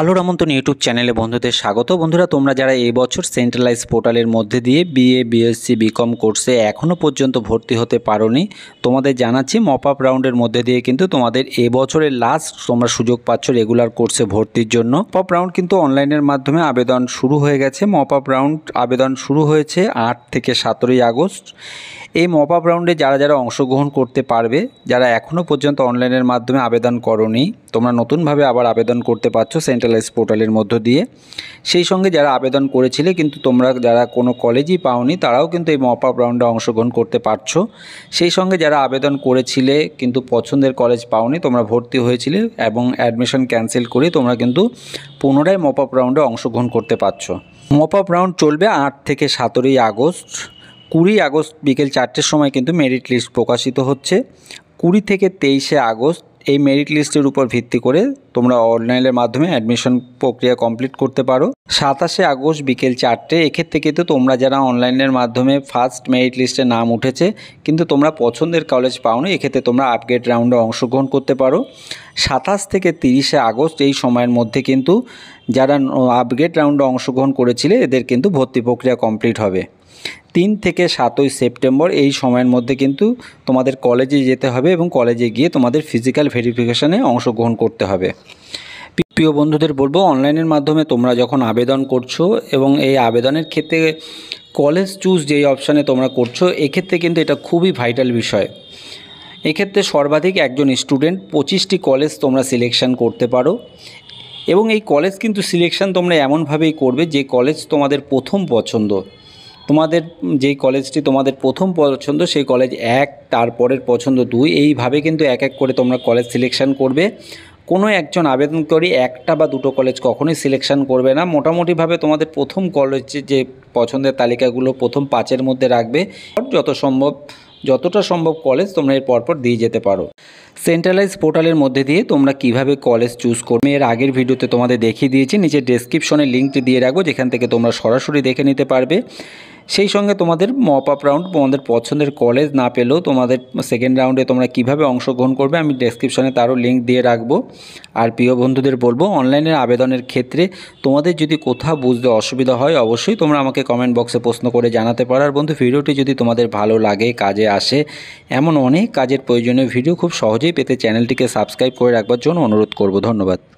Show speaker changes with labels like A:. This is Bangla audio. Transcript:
A: আলোর আমন্ত্রণ ইউটিউব চ্যানেলে বন্ধুদের স্বাগত বন্ধুরা তোমরা যারা এবছর সেন্ট্রালাইজ পোর্টালের মধ্যে দিয়ে বিএ বিএসসি বিকম কোর্সে এখনও পর্যন্ত ভর্তি হতে পারোনি তোমাদের জানাচ্ছি মপ আপ রাউন্ডের মধ্যে দিয়ে কিন্তু তোমাদের এবছরের লাস্ট তোমরা সুযোগ পাচ্ছ রেগুলার কোর্সে ভর্তির জন্য পপ রাউন্ড কিন্তু অনলাইনের মাধ্যমে আবেদন শুরু হয়ে গেছে মপ আপ রাউন্ড আবেদন শুরু হয়েছে আট থেকে সতেরোই আগস্ট এই মপআপ রাউন্ডে যারা যারা অংশগ্রহণ করতে পারবে যারা এখনও পর্যন্ত অনলাইনের মাধ্যমে আবেদন করনি তোমরা নতুনভাবে আবার আবেদন করতে পারছো সেন্ট্রালাইজ পোর্টালের মধ্য দিয়ে সেই সঙ্গে যারা আবেদন করেছিলে কিন্তু তোমরা যারা কোনো কলেজই পাওনি তারাও কিন্তু এই মপ আপ রাউন্ডে অংশগ্রহণ করতে পারছো সেই সঙ্গে যারা আবেদন করেছিলে কিন্তু পছন্দের কলেজ পাওনি তোমরা ভর্তি হয়েছিলে এবং অ্যাডমিশন ক্যান্সেল করে তোমরা কিন্তু পুনরায় মপ আপ রাউন্ডে অংশগ্রহণ করতে পারছো মপ আপ রাউন্ড চলবে আট থেকে সতেরোই আগস্ট কুড়ি আগস্ট বিকেল চারটের সময় কিন্তু মেরিট লিস্ট প্রকাশিত হচ্ছে কুড়ি থেকে তেইশে আগস্ট এই মেরিট লিস্টের উপর ভিত্তি করে তোমরা অনলাইনের মাধ্যমে অ্যাডমিশন প্রক্রিয়া কমপ্লিট করতে পারো সাতাশে আগস্ট বিকেল চারটে এক্ষেত্রে কিন্তু তোমরা যারা অনলাইনের মাধ্যমে ফার্স্ট মেরিট লিস্টে নাম উঠেছে কিন্তু তোমরা পছন্দের কলেজ পাওনি এক্ষেত্রে তোমরা আপগ্রেড রাউন্ডে অংশগ্রহণ করতে পারো সাতাশ থেকে তিরিশে আগস্ট এই সময়ের মধ্যে কিন্তু যারা আপগ্রেড রাউন্ডে অংশগ্রহণ করেছিলে এদের কিন্তু ভর্তি প্রক্রিয়া কমপ্লিট হবে তিন থেকে সাতই সেপ্টেম্বর এই সময়ের মধ্যে কিন্তু তোমাদের কলেজে যেতে হবে এবং কলেজে গিয়ে তোমাদের ফিজিক্যাল ভেরিফিকেশানে অংশগ্রহণ করতে হবে প্রিয় বন্ধুদের বলবো অনলাইনের মাধ্যমে তোমরা যখন আবেদন করছো এবং এই আবেদনের ক্ষেত্রে কলেজ চুজ যেই অপশানে তোমরা করছো এক্ষেত্রে কিন্তু এটা খুবই ভাইটাল বিষয় এক্ষেত্রে সর্বাধিক একজন স্টুডেন্ট পঁচিশটি কলেজ তোমরা সিলেকশান করতে পারো এবং এই কলেজ কিন্তু সিলেকশান তোমরা এমনভাবেই করবে যে কলেজ তোমাদের প্রথম পছন্দ তোমাদের যেই কলেজটি তোমাদের প্রথম পছন্দ সেই কলেজ এক তারপরের পছন্দ দুই এইভাবে কিন্তু এক এক করে তোমরা কলেজ সিলেকশান করবে কোনো একজন আবেদনকারী একটা বা দুটো কলেজ কখনোই সিলেকশান করবে না মোটামুটিভাবে তোমাদের প্রথম কলেজে যে পছন্দের তালিকাগুলো প্রথম পাঁচের মধ্যে রাখবে যত সম্ভব যতটা সম্ভব কলেজ তোমরা এর পরপর দিয়ে যেতে পারো সেন্ট্রালাইজ পোর্টালের মধ্যে দিয়ে তোমরা কিভাবে কলেজ চুজ করবে এর আগের ভিডিওতে তোমাদের দেখিয়ে দিয়েছি নিচে ডেসক্রিপশনে লিঙ্কটি দিয়ে রাখবো যেখান থেকে তোমরা সরাসরি দেখে নিতে পারবে সেই সঙ্গে তোমাদের মপ আপ রাউন্ড তোমাদের পছন্দের কলেজ না পেলেও তোমাদের সেকেন্ড রাউন্ডে তোমরা কিভাবে অংশগ্রহণ করবে আমি ডেসক্রিপশানে তারও লিঙ্ক দিয়ে রাখবো আর প্রিয় বন্ধুদের বলবো অনলাইনের আবেদনের ক্ষেত্রে তোমাদের যদি কোথাও বুঝতে অসুবিধা হয় অবশ্যই তোমরা আমাকে কমেন্ট বক্সে প্রশ্ন করে জানাতে পারো আর বন্ধু ভিডিওটি যদি তোমাদের ভালো লাগে কাজে আসে এমন অনেক কাজের প্রয়োজনীয় ভিডিও খুব সহজেই পেতে চ্যানেলটিকে সাবস্ক্রাইব করে রাখবার জন্য অনুরোধ করব ধন্যবাদ